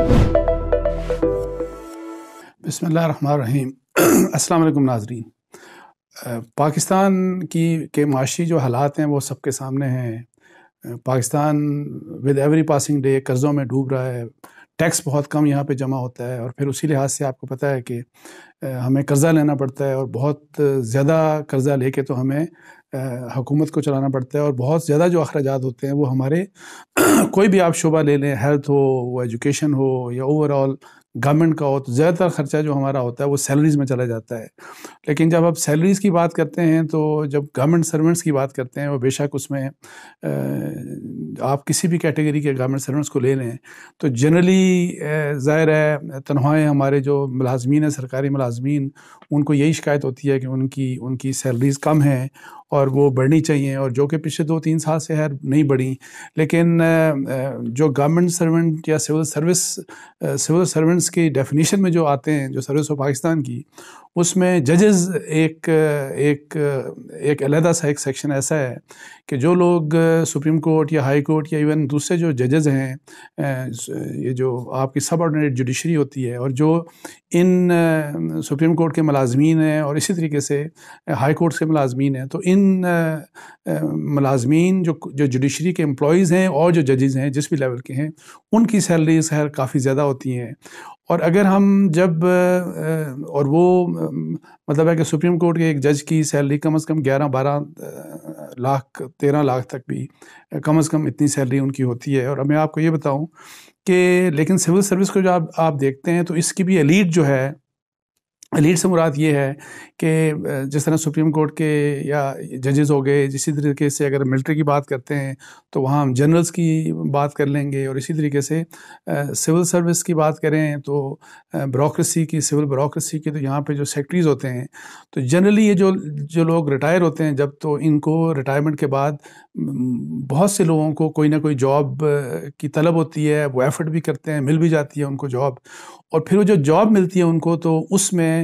बसमीम अल्लाम नाजरीन पाकिस्तान की के माशी जो हालात हैं वो सबके सामने हैं Pakistan with every passing day कर्ज़ों में डूब रहा है टैक्स बहुत कम यहाँ पे जमा होता है और फिर उसी लिहाज से आपको पता है कि हमें कर्ज़ा लेना पड़ता है और बहुत ज़्यादा कर्ज़ा लेके तो हमें हुकूमत को चलाना पड़ता है और बहुत ज़्यादा जो अखराज होते हैं वो हमारे कोई भी आप शोबा ले लें हेल्थ हो वो एजुकेशन हो या ओवरऑल गवर्नमेंट का हो तो ज़्यादातर खर्चा जो हमारा होता है वो सैलरीज में चला जाता है लेकिन जब आप सैलरीज की बात करते हैं तो जब गवर्नमेंट सर्वेंट्स की बात करते हैं वो बेशक उसमें आप किसी भी कैटेगरी के गवर्नमेंट सर्वेंट्स को ले लें तो जनरली ज़ाहिर है तनख्वाहें हमारे जो मुलाजमीन हैं सरकारी मुलाजमीन उनको यही शिकायत होती है कि उनकी उनकी सैलरीज़ कम हैं और वो बढ़नी चाहिए और जो कि पिछले दो तीन साल से खैर नहीं बढ़ी लेकिन जो गवर्नमेंट सर्वेंट या सिविल सर्विस सिविल सर्वेंट्स की डेफिनेशन में जो आते हैं जो सर्विस ऑफ पाकिस्तान की उसमें जजेस एक एक एक अलहदा सा एक सेक्शन ऐसा है कि जो लोग सुप्रीम कोर्ट या हाई कोर्ट या इवन दूसरे जो जजेस हैं ये जो आपकी सब ऑर्डिनेट जुडिशरी होती है और जो इन सुप्रीम कोर्ट के मलाजमीन हैं और इसी तरीके से हाई कोर्ट के मलाजमीन हैं तो इन मलाजमीन जो जो जुडिशरी के एम्प्लॉज हैं और जो जजेज़ हैं जिस भी लेवल के हैं उनकी सैलरीज खैर काफ़ी ज़्यादा होती हैं और अगर हम जब और वो मतलब है कि सुप्रीम कोर्ट के एक जज की सैलरी कम से कम 11 12 लाख 13 लाख तक भी कम से कम इतनी सैलरी उनकी होती है और मैं आपको ये बताऊं कि लेकिन सिविल सर्विस को जो आप आप देखते हैं तो इसकी भी एलीट जो है लीड से मुराद ये है कि जिस तरह सुप्रीम कोर्ट के या जजेस हो गए इसी तरीके से अगर मिलिट्री की बात करते हैं तो वहाँ हम जनरल्स की बात कर लेंगे और इसी तरीके से सिविल सर्विस की बात करें तो ब्रोक्रेसी की सिविल ब्रोक्रेसी की तो यहाँ पे जो सेक्रेटरीज होते हैं तो जनरली ये जो जो लोग रिटायर होते हैं जब तो इनको रिटायरमेंट के बाद बहुत से लोगों को कोई ना कोई जॉब की तलब होती है वो एफर्ट भी करते हैं मिल भी जाती है उनको जॉब और फिर वो जो जॉब मिलती है उनको तो उसमें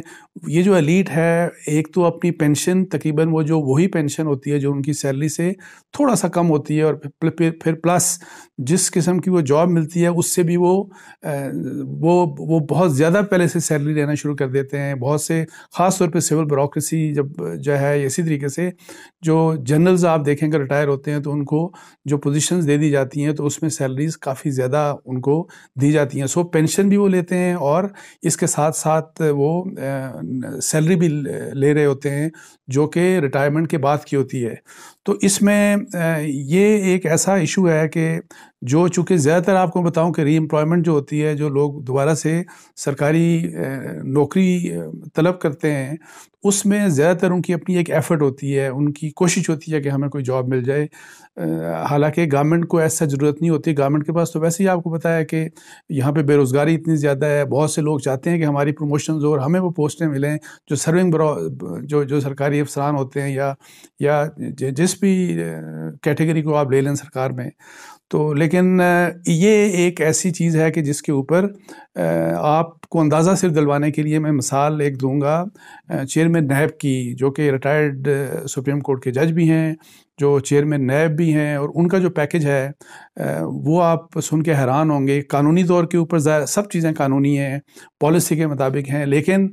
ये जो एलीट है एक तो अपनी पेंशन तकरीबन वो जो वही पेंशन होती है जो उनकी सैलरी से थोड़ा सा कम होती है और फिर फिर प्लस जिस किस्म की वो जॉब मिलती है उससे भी वो वो वो बहुत ज़्यादा पहले से सैलरी लेना शुरू कर देते हैं बहुत से ख़ास तौर पर सिविल ब्रोक्रेसी जब जो है इसी तरीके से जो जनरल्स आप देखेंगे रिटायर होते हैं तो उनको जो पोजीशंस दे दी जाती हैं तो उसमें सैलरीज काफ़ी ज़्यादा उनको दी जाती हैं सो पेंशन भी वो लेते हैं और इसके साथ साथ वो सैलरी भी ले रहे होते हैं जो कि रिटायरमेंट के बाद की होती है तो इसमें ये एक ऐसा इशू है कि जो चूँकि ज़्यादातर आपको बताऊं कि री एम्प्लॉयमेंट जो होती है जो लोग दोबारा से सरकारी नौकरी तलब करते हैं उसमें ज़्यादातर उनकी अपनी एक एफ़र्ट होती है उनकी कोशिश होती है कि हमें कोई जॉब मिल जाए हालांकि गवर्नमेंट को ऐसा ज़रूरत नहीं होती गवर्नमेंट के पास तो वैसे ही आपको पता है कि यहाँ पे बेरोज़गारी इतनी ज़्यादा है बहुत से लोग चाहते हैं कि हमारी प्रमोशन हो और हमें वो पोस्टें मिलें जो सर्विंग ब्रो जो जो सरकारी अफसरान होते हैं या या जिस भी कैटेगरी को आप ले लें सरकार में तो लेकिन ये एक ऐसी चीज़ है कि जिसके ऊपर आपको अंदाज़ा सिर दिलवाने के लिए मैं मिसाल एक दूंगा चेयरमैन नहब की जो कि रिटायर्ड सुप्रीम कोर्ट के जज भी हैं जो चेयरमैन नैब भी हैं और उनका जो पैकेज है वो आप सुन के हैरान होंगे कानूनी तौर के ऊपर सब चीज़ें कानूनी हैं पॉलिसी के मुताबिक हैं लेकिन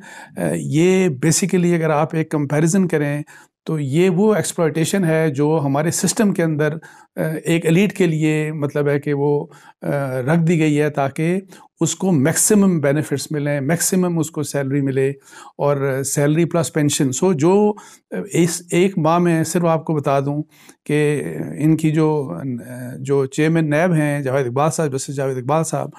ये बेसिकली अगर आप एक कंपैरिजन करें तो ये वो एक्सप्लॉयटेशन है जो हमारे सिस्टम के अंदर एक एलीट के लिए मतलब है कि वो रख दी गई है ताकि उसको मैक्सिमम बेनिफिट्स मिलें मैक्सिमम उसको सैलरी मिले और सैलरी प्लस पेंशन सो जो इस एक माह में सिर्फ आपको बता दूं कि इनकी जो जो चेयरमैन नैब हैं जावेद इकबाल साहब जस्टिस जावेद इकबाल साहब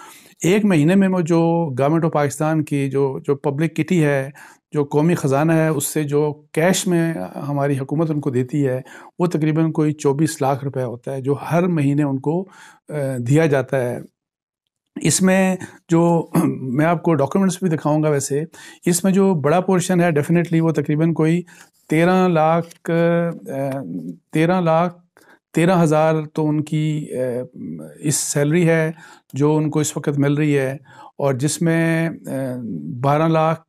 एक महीने में वो जो गवर्नमेंट ऑफ पाकिस्तान की जो जो पब्लिक किटी है जो कौमी ख़जाना है उससे जो कैश में हमारी हुकूमत उनको देती है वो तकरीबन कोई चौबीस लाख रुपये होता है जो हर महीने उनको दिया जाता है इसमें जो मैं आपको डॉक्यूमेंट्स भी दिखाऊंगा वैसे इसमें जो बड़ा पोर्शन है डेफिनेटली वो तकरीबन कोई तेरह लाख तेरह लाख तेरह हज़ार तो उनकी इस सैलरी है जो उनको इस वक्त मिल रही है और जिसमें बारह लाख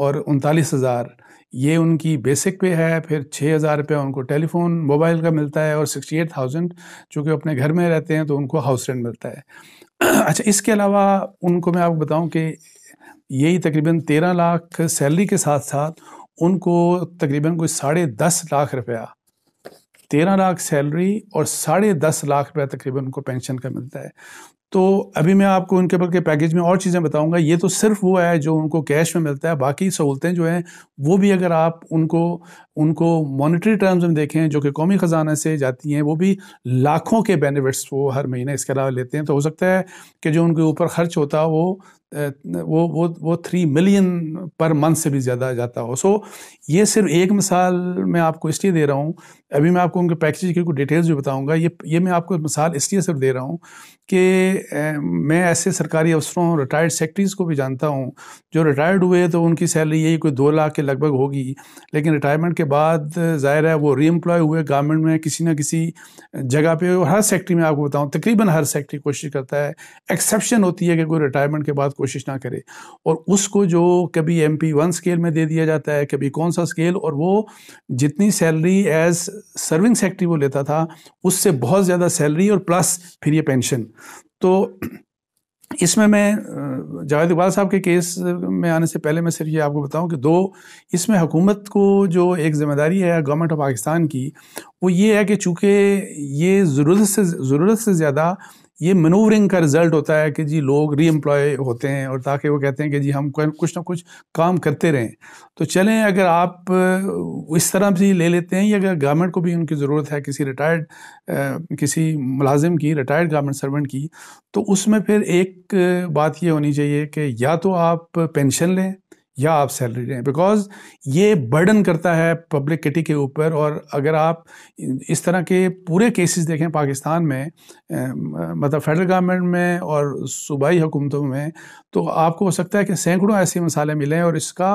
और उनतालीस हज़ार ये उनकी बेसिक पे है फिर छः हज़ार रुपया उनको टेलीफोन मोबाइल का मिलता है और सिक्सटी एट थाउजेंड चूँकि अपने घर में रहते हैं तो उनको हाउस रेंट मिलता है अच्छा इसके अलावा उनको मैं आपको बताऊं कि यही तकरीबन तेरह लाख सैलरी के साथ साथ उनको तकरीबन कोई साढ़े दस लाख रुपया तेरह लाख सैलरी और साढ़े दस लाख रुपया तकरीबन उनको पेंशन का मिलता है तो अभी मैं आपको उनके बल के पैकेज में और चीज़ें बताऊंगा ये तो सिर्फ वो है जो उनको कैश में मिलता है बाकी सहूलतें जो हैं वो भी अगर आप उनको उनको मॉनिटरी टर्म्स में देखें जो कि कौमी ख़जाना से जाती हैं वो भी लाखों के बेनिफिट्स वो हर महीने इसके अलावा लेते हैं तो हो सकता है कि जो उनके ऊपर खर्च होता है वो वो वो वो थ्री मिलियन पर मंथ से भी ज़्यादा जाता हो सो so, ये सिर्फ एक मिसाल मैं आपको इसलिए दे रहा हूँ अभी मैं आपको उनके पैकेज की कुछ डिटेल्स भी बताऊँगा ये ये मैं आपको मिसाल इसलिए सिर्फ दे रहा हूँ कि मैं ऐसे सरकारी अफसरों रिटायर्ड सेक्ट्रीज़ को भी जानता हूँ जो रिटायर्ड हुए तो उनकी सैलरी यही कोई दो लाख के लगभग होगी लेकिन रिटायरमेंट के बाद ज़ाहिर है वो रीएम्प्लॉय हुए गवर्नमेंट में किसी ना किसी जगह पे हर सेक्टरी में आपको बताऊँ तकरीबन हर सेक्टरी कोशिश करता है एक्सेप्शन होती है कि कोई रिटायरमेंट के बाद कोशिश ना करे और उसको जो कभी एम पी वन स्केल में दे दिया जाता है कभी कौन सा स्केल और वो जितनी सैलरी एज सर्विंग सेक्रेटरी वो लेता था उससे बहुत ज़्यादा सैलरी और प्लस फिर ये पेंशन तो इसमें मैं जावेद इकबाल साहब के केस में आने से पहले मैं सिर्फ ये आपको बताऊं कि दो इसमें हुकूमत को जो एक जिम्मेदारी है गवर्नमेंट ऑफ पाकिस्तान की वो ये है कि चूँकि ये ज़रूरत से ज़रूरत से ज़्यादा ये मनूवरिंग का रिजल्ट होता है कि जी लोग रीएम्प्लॉय होते हैं और ताकि वो कहते हैं कि जी हम कुछ ना कुछ काम करते रहें तो चलें अगर आप इस तरह से ले लेते हैं या अगर गवर्नमेंट को भी उनकी ज़रूरत है किसी रिटायर्ड किसी मुलाजिम की रिटायर्ड गवर्नमेंट सर्वेंट की तो उसमें फिर एक बात ये होनी चाहिए कि या तो आप पेंशन लें या आप सैलरी दें बिकॉज ये बर्डन करता है पब्लिक किटी के ऊपर और अगर आप इस तरह के पूरे केसेस देखें पाकिस्तान में मतलब फेडरल गवर्नमेंट में और सूबाई हुकूमतों में तो आपको हो सकता है कि सैकड़ों ऐसे मसाले मिलें और इसका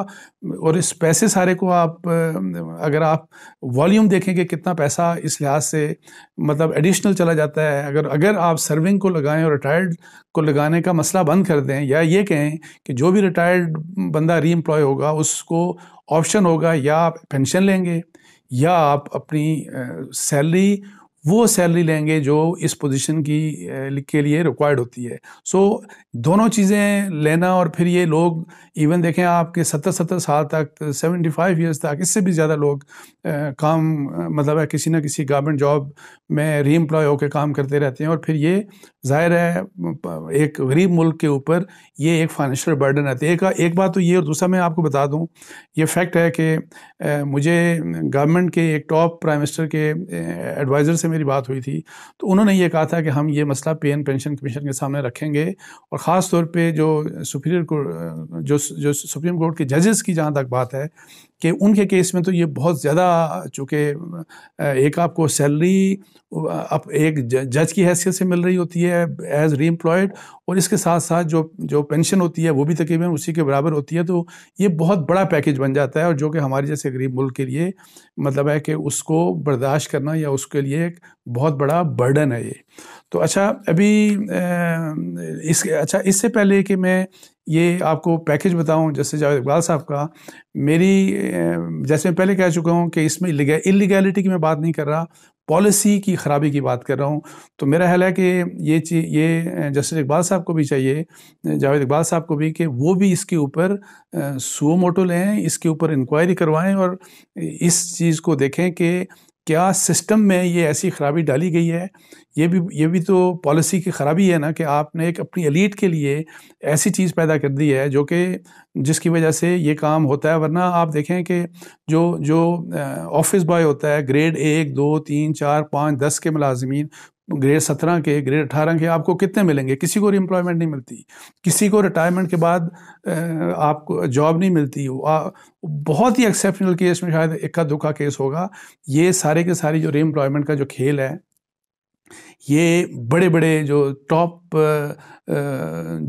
और इस पैसे सारे को आप अगर आप वॉल्यूम देखें कि कितना पैसा इस लिहाज से मतलब एडिशनल चला जाता है अगर अगर आप सर्विंग को लगाएं और रिटायर्ड को लगाने का मसला बंद कर दें या ये कहें कि जो भी रिटायर्ड बंदा री एम्प्लॉय होगा उसको ऑप्शन होगा या आप पेंशन लेंगे या आप अपनी सैलरी वो सैलरी लेंगे जो इस पोजीशन की के लिए रिक्वायर्ड होती है सो so, दोनों चीज़ें लेना और फिर ये लोग इवन देखें आपके सत्तर सत्तर साल तक सेवेंटी फाइव ईयर्स तक इससे भी ज़्यादा लोग आ, काम मतलब है किसी ना किसी गवर्नमेंट जॉब में री एम्प्लॉय होकर काम करते रहते हैं और फिर ये जाहिर है एक गरीब मुल्क के ऊपर ये एक फाइनेंशियल बर्डन रहती है एक, एक बात तो ये और दूसरा मैं आपको बता दूँ ये फैक्ट है कि मुझे गवर्नमेंट के एक टॉप प्राइम मिनिस्टर के एडवाइज़र से मेरी बात हुई थी तो उन्होंने ये कहा था कि हम ये मसला एन पेंशन कमीशन के सामने रखेंगे और ख़ास तौर पर जो सुप्रीम कोर्ट जो जो सुप्रीम कोर्ट के जजेस की जहाँ तक बात है कि उनके केस में तो ये बहुत ज़्यादा चूँकि एक आपको सैलरी अब एक जज की हैसियत से मिल रही होती है एज री एम्प्लॉयड और इसके साथ साथ जो जो पेंशन होती है वो भी तकरीबन उसी के बराबर होती है तो ये बहुत बड़ा पैकेज बन जाता है और जो कि हमारे जैसे गरीब मुल्क के लिए मतलब है कि उसको बर्दाश्त करना या उसके लिए एक बहुत बड़ा बर्डन है ये तो अच्छा अभी इस अच्छा इससे पहले कि मैं ये आपको पैकेज बताऊं जैसे जावेद इकबाल साहब का मेरी जैसे मैं पहले कह चुका हूं कि इसमें इलीगैलिटी की मैं बात नहीं कर रहा पॉलिसी की ख़राबी की बात कर रहा हूं तो मेरा ख्याल है कि ये चीज़ ये जस्टिस इकबाल साहब को भी चाहिए जावेद इकबाल साहब को भी कि वो भी इसके ऊपर सुओ मोटो लें इसके ऊपर इंक्वायरी करवाएं और इस चीज़ को देखें कि क्या सिस्टम में ये ऐसी खराबी डाली गई है ये भी ये भी तो पॉलिसी की खराबी है ना कि आपने एक अपनी अलीट के लिए ऐसी चीज़ पैदा कर दी है जो कि जिसकी वजह से ये काम होता है वरना आप देखें कि जो जो ऑफिस बॉय होता है ग्रेड एक दो तीन चार पाँच दस के मुलाजमी ग्रेड सत्रह के ग्रेड अठारह के आपको कितने मिलेंगे किसी को रिम्प्लॉयमेंट नहीं मिलती किसी को रिटायरमेंट के बाद आपको जॉब नहीं मिलती बहुत ही एक्सेप्शनल केस में शायद इक्का दुखा केस होगा ये सारे के सारे जो रिम्प्लॉयमेंट का जो खेल है ये बड़े बड़े जो टॉप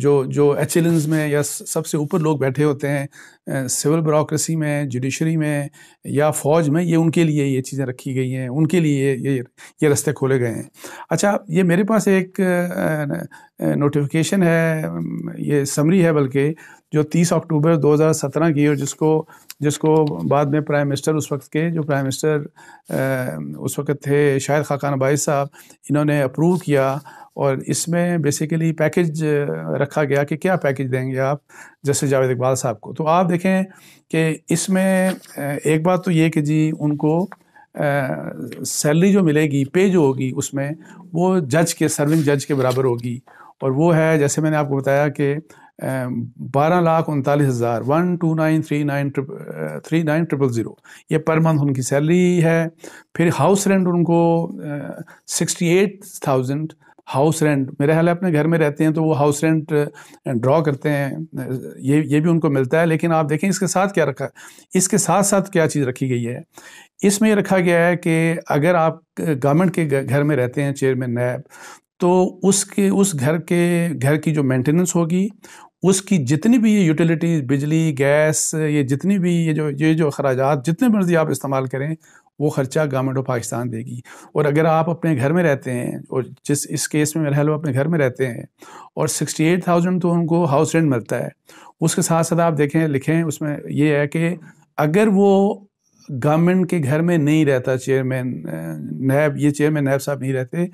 जो जो एच में या सबसे ऊपर लोग बैठे होते हैं सिविल ब्रोक्रेसी में जुडिशरी में या फ़ौज में ये उनके लिए ये चीज़ें रखी गई हैं उनके लिए ये ये रास्ते खोले गए हैं अच्छा ये मेरे पास एक नोटिफिकेशन है ये समरी है बल्कि जो 30 अक्टूबर 2017 की और जिसको जिसको बाद में प्राइम मिनिस्टर उस वक्त के जो प्राइम मिनिस्टर उस वक्त थे शाहिद खाकान भाई साहब इन्होंने अप्रूव किया और इसमें बेसिकली पैकेज रखा गया कि क्या पैकेज देंगे आप जैसे जावेद इकबाल साहब को तो आप देखें कि इसमें एक बात तो ये कि जी उनको सैलरी जो मिलेगी पे जो होगी उसमें वो जज के सर्विंग जज के बराबर होगी और वो है जैसे मैंने आपको बताया कि Um, बारह लाख उनतालीस हज़ार one two nine three nine trip three nine triple zero ये पर मंथ उनकी सैलरी है फिर हाउस रेंट उनको sixty eight thousand house rent मेरा ख्याल अपने घर में रहते हैं तो वो हाउस रेंट ड्रॉ करते हैं uh, ये ये भी उनको मिलता है लेकिन आप देखें इसके साथ क्या रखा इसके साथ साथ क्या चीज़ रखी गई है इसमें रखा गया है कि अगर आप गवर्नमेंट uh, के घर में रहते हैं चेयरमैन नैब तो उसके उस घर के घर की जो मेंटेनेंस होगी उसकी जितनी भी ये यूटिलिटीज़ बिजली गैस ये जितनी भी ये जो ये जो अखराज जितने मर्ज़ी आप इस्तेमाल करें वो ख़र्चा गवर्नमेंट ऑफ पाकिस्तान देगी और अगर आप अपने घर में रहते हैं और जिस इस केस में मेरा अपने घर में रहते हैं और सिक्सटी एट थाउजेंड तो उनको हाउस रेंट मिलता है उसके साथ साथ आप देखें लिखें उसमें ये है कि अगर वो गवर्नमेंट के घर में नहीं रहता चेयरमैन नैब ये चेयरमैन नैब साहब नहीं रहते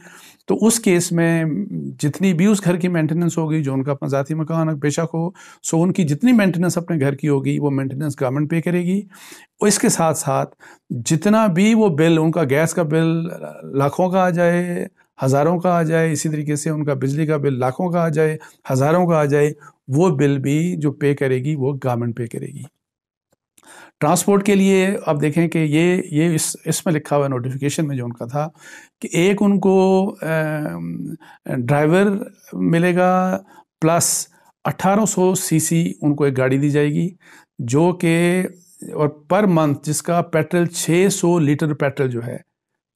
तो उस केस में जितनी भी उस घर की मेंटेनेंस होगी जो उनका अपना ज़ाती मकान बेशक हो सो उनकी जितनी मेंटेनेंस अपने घर की होगी वो मेंटेनेंस गवर्नमेंट पे करेगी और इसके साथ साथ जितना भी वो बिल उनका गैस का बिल लाखों का आ जाए हज़ारों का आ जाए इसी तरीके से उनका बिजली का बिल लाखों का आ जाए हज़ारों का आ जाए वो बिल भी जो पे करेगी वो गवर्नमेंट पे करेगी ट्रांसपोर्ट के लिए आप देखें कि ये ये इस इसमें लिखा हुआ है नोटिफिकेशन में जो उनका था कि एक उनको ड्राइवर मिलेगा प्लस 1800 सीसी उनको एक गाड़ी दी जाएगी जो कि और पर मंथ जिसका पेट्रोल 600 लीटर पेट्रोल जो है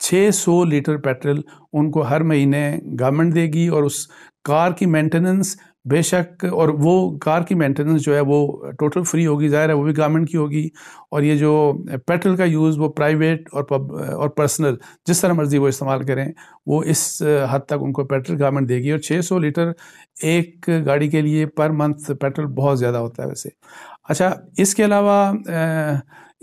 600 लीटर पेट्रोल उनको हर महीने गवर्नमेंट देगी और उस कार की मेंटेनेंस बेशक और वो कार की मेंटेनेंस जो है वो टोटल फ्री होगी ज़ाहिर है वो भी गवर्नमेंट की होगी और ये जो पेट्रोल का यूज़ वो प्राइवेट और पब और पर्सनल जिस तरह मर्ज़ी वो इस्तेमाल करें वो इस हद तक उनको पेट्रोल गवर्नमेंट देगी और 600 लीटर एक गाड़ी के लिए पर मंथ पेट्रोल बहुत ज़्यादा होता है वैसे अच्छा इसके अलावा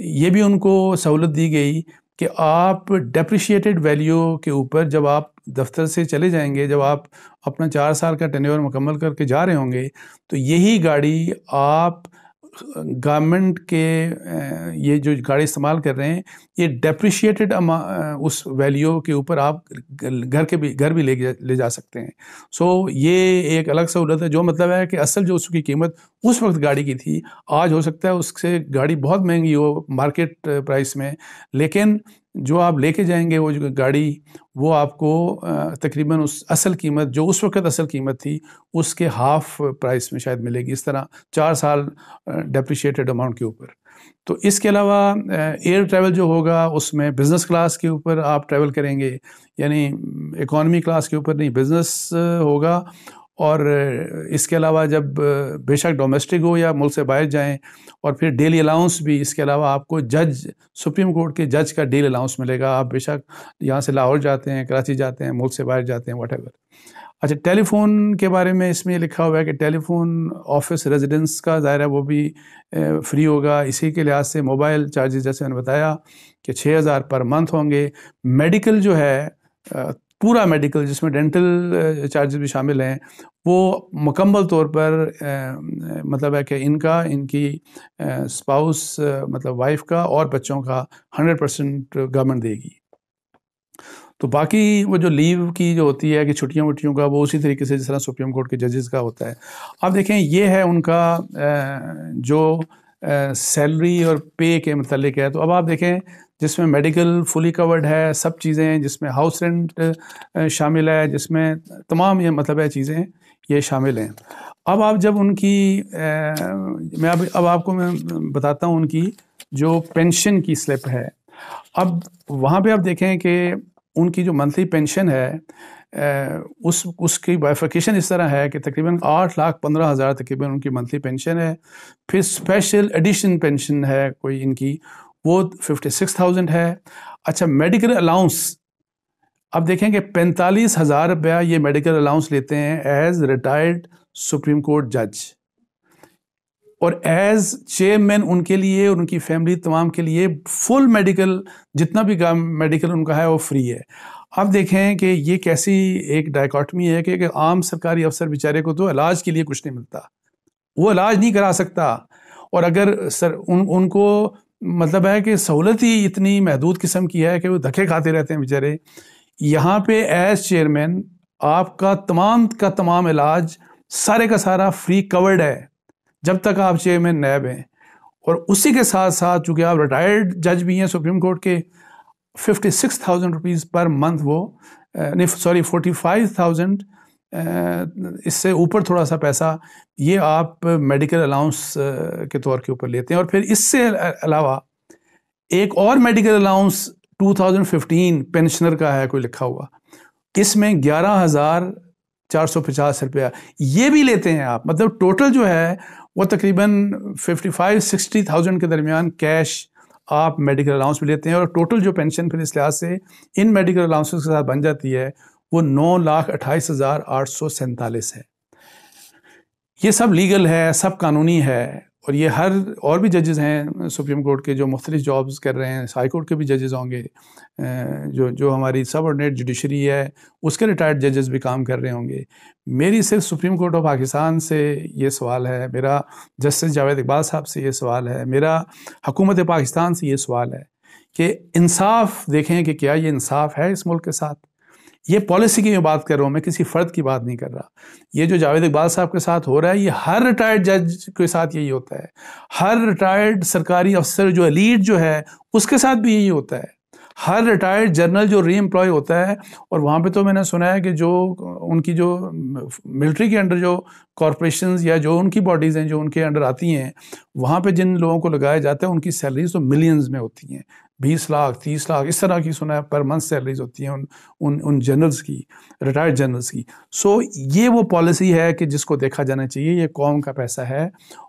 ये भी उनको सहूलत दी गई कि आप डेप्रिशिएटेड वैल्यू के ऊपर जब आप दफ्तर से चले जाएंगे जब आप अपना चार साल का टेन्योर मुकम्मल करके जा रहे होंगे तो यही गाड़ी आप गवर्नमेंट के ये जो गाड़ी इस्तेमाल कर रहे हैं ये डेप्रिशिएटेड उस वैल्यू के ऊपर आप घर के भी घर भी ले ले जा सकते हैं सो so, ये एक अलग सहूलत है जो मतलब है कि असल जो उसकी कीमत उस वक्त गाड़ी की थी आज हो सकता है उससे गाड़ी बहुत महंगी हो मार्केट प्राइस में लेकिन जो आप लेके जाएंगे वो जो गाड़ी वो आपको तकरीबन उस असल कीमत जो उस वक्त असल कीमत थी उसके हाफ प्राइस में शायद मिलेगी इस तरह चार साल डेप्रिशिएटेड अमाउंट के ऊपर तो इसके अलावा एयर ट्रैवल जो होगा उसमें बिज़नेस क्लास के ऊपर आप ट्रैवल करेंगे यानी इकोनमी क्लास के ऊपर नहीं बिज़नेस होगा और इसके अलावा जब बेशक डोमेस्टिक हो या मुल्क से बाहर जाएं और फिर डेली अलाउंस भी इसके अलावा आपको जज सुप्रीम कोर्ट के जज का डेली अलाउंस मिलेगा आप बेशक यहाँ से लाहौर जाते हैं कराची जाते हैं मुल्क से बाहर जाते हैं वट अच्छा टेलीफोन के बारे में इसमें लिखा हुआ है कि टेलीफोन ऑफिस रेजिडेंस का ज़ाहिर है वो भी फ्री होगा इसी के लिहाज से मोबाइल चार्जेस जैसे मैंने बताया कि छः हज़ार पर मंथ होंगे मेडिकल जो है पूरा मेडिकल जिसमें डेंटल चार्जेस भी शामिल हैं वो मुकम्मल तौर पर आ, मतलब है कि इनका इनकी स्पाउस मतलब वाइफ का और बच्चों का हंड्रेड परसेंट गवर्नमेंट देगी तो बाकी वो जो लीव की जो होती है कि छुट्टियों वुट्टियों का वो उसी तरीके से जिस तरह सुप्रीम कोर्ट के जजेस का होता है अब देखें ये है उनका जो सैलरी और पे के मतलब है तो अब आप देखें जिसमें मेडिकल फुली कवर्ड है सब चीज़ें जिसमें हाउस रेंट शामिल है जिसमें तमाम ये मतलब है चीज़ें ये शामिल हैं अब आप जब उनकी ए, मैं अब अब आपको मैं बताता हूँ उनकी जो पेंशन की स्लिप है अब वहाँ पे आप देखें कि उनकी जो मंथली पेंशन है ए, उस उसकी बाइफिकेशन इस तरह है कि तकरीबन आठ लाख पंद्रह हज़ार तकरीबन उनकी मंथली पेंशन है फिर स्पेशल एडिशन पेंशन है कोई इनकी वो फिफ्टी सिक्स थाउजेंड है अच्छा मेडिकल अलाउंस अब देखेंगे पैंतालीस हज़ार रुपया ये मेडिकल अलाउंस लेते हैं एज रिटायर्ड सुप्रीम कोर्ट जज और एज चेयरमैन उनके लिए और उनकी फैमिली तमाम के लिए फुल मेडिकल जितना भी मेडिकल उनका है वो फ्री है अब देखें कि ये कैसी एक डायकॉटमी है कि, एक आम सरकारी अफसर बेचारे को तो इलाज के लिए कुछ नहीं मिलता वो इलाज नहीं करा सकता और अगर सर उन उनको मतलब है कि सहूलत ही इतनी महदूद किस्म की है कि वो धक्के खाते रहते हैं बेचारे यहाँ पे एज चेयरमैन आपका तमाम का तमाम इलाज सारे का सारा फ्री कवर्ड है जब तक आप चेयरमैन नैब हैं और उसी के साथ साथ चूँकि आप रिटायर्ड जज भी हैं सुप्रीम कोर्ट के fifty six thousand rupees per month वो सॉरी फोर्टी फाइव थाउजेंड इससे ऊपर थोड़ा सा पैसा ये आप मेडिकल अलाउंस के तौर के ऊपर लेते हैं और फिर इससे अलावा एक और मेडिकल अलाउंस 2015 पेंशनर का है कोई लिखा हुआ इसमें ग्यारह हज़ार चार सौ पचास रुपया ये भी लेते हैं आप मतलब टोटल जो है वो तकरीबन फिफ्टी फाइव सिक्सटी थाउजेंड के दरमियान कैश आप मेडिकल अलाउंस भी लेते हैं और टोटल जो पेंशन फिर इस लिहाज से इन मेडिकल अलाउंसेस के साथ बन जाती है वो नौ लाख अट्ठाईस हज़ार आठ सौ सैंतालीस है ये सब लीगल है सब कानूनी है और ये हर और भी जजेस हैं सुप्रीम कोर्ट के जो मुख्तलिफ जॉब्स कर रहे हैं हाई कोर्ट के भी जजेस होंगे जो जो हमारी सब ऑर्डिनेट जुडिशरी है उसके रिटायर्ड जजेस भी काम कर रहे होंगे मेरी सिर्फ सुप्रीम कोर्ट ऑफ पाकिस्तान से ये सवाल है मेरा जस्टिस जावेद इकबाल साहब से ये सवाल है मेरा हुकूमत पाकिस्तान से ये सवाल है कि इंसाफ देखें कि क्या ये इंसाफ है इस मुल्क के साथ ये पॉलिसी की मैं बात कर रहा हूँ मैं किसी फ़र्द की बात नहीं कर रहा ये जो जावेद इकबाल साहब के साथ हो रहा है ये हर रिटायर्ड जज के साथ यही होता है हर रिटायर्ड सरकारी अफसर जो अलीड जो है उसके साथ भी यही होता है हर रिटायर्ड जनरल जो री एम्प्लॉय होता है और वहाँ पे तो मैंने सुना है कि जो उनकी जो मिलिट्री के अंडर जो कॉरपोरेशन या जो उनकी बॉडीज़ हैं जो उनके अंडर आती हैं वहाँ पे जिन लोगों को लगाया जाता है उनकी सैलरीज तो मिलियंस में होती हैं बीस लाख तीस लाख इस तरह की सुना है पर मंथ सैलरीज होती हैं उन उन उन जनरल्स की रिटायर्ड जनरल्स की सो so, ये वो पॉलिसी है कि जिसको देखा जाना चाहिए ये कौम का पैसा है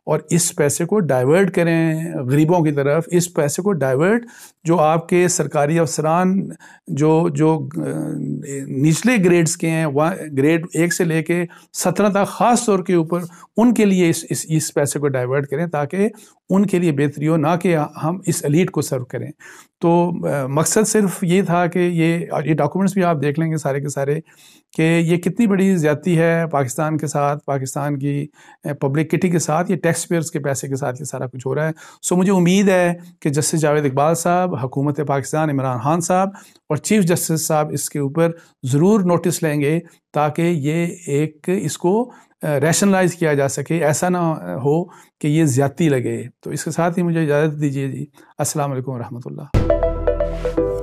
और इस पैसे को डाइवर्ट करें गरीबों की तरफ इस पैसे को डाइवर्ट जो आपके सरकारी अफसरान जो जो निचले ग्रेड्स के हैं वहाँ ग्रेड एक से लेके सत्रह तक ख़ास तौर के ऊपर उनके लिए इस इस इस पैसे को डाइवर्ट करें ताकि उनके लिए बेहतरी हो ना कि हम इस अलीट को सर्व करें तो मकसद सिर्फ ये था कि ये ये डॉक्यूमेंट्स भी आप देख लेंगे सारे के सारे कि ये कितनी बड़ी ज़्यादती है पाकिस्तान के साथ पाकिस्तान की पब्लिक किटी के साथ ये टैक्स टैक्स पेयर्स के पैसे के साथ ये सारा कुछ हो रहा है सो मुझे उम्मीद है कि जस्टिस जावेद इकबाल साहब हुकूमत पाकिस्तान इमरान खान साहब और चीफ जस्टिस साहब इसके ऊपर ज़रूर नोटिस लेंगे ताकि ये एक इसको रैशनलाइज किया जा सके ऐसा ना हो कि ये ज़्यादती लगे तो इसके साथ ही मुझे इजाज़त दीजिए जी असल वरहमल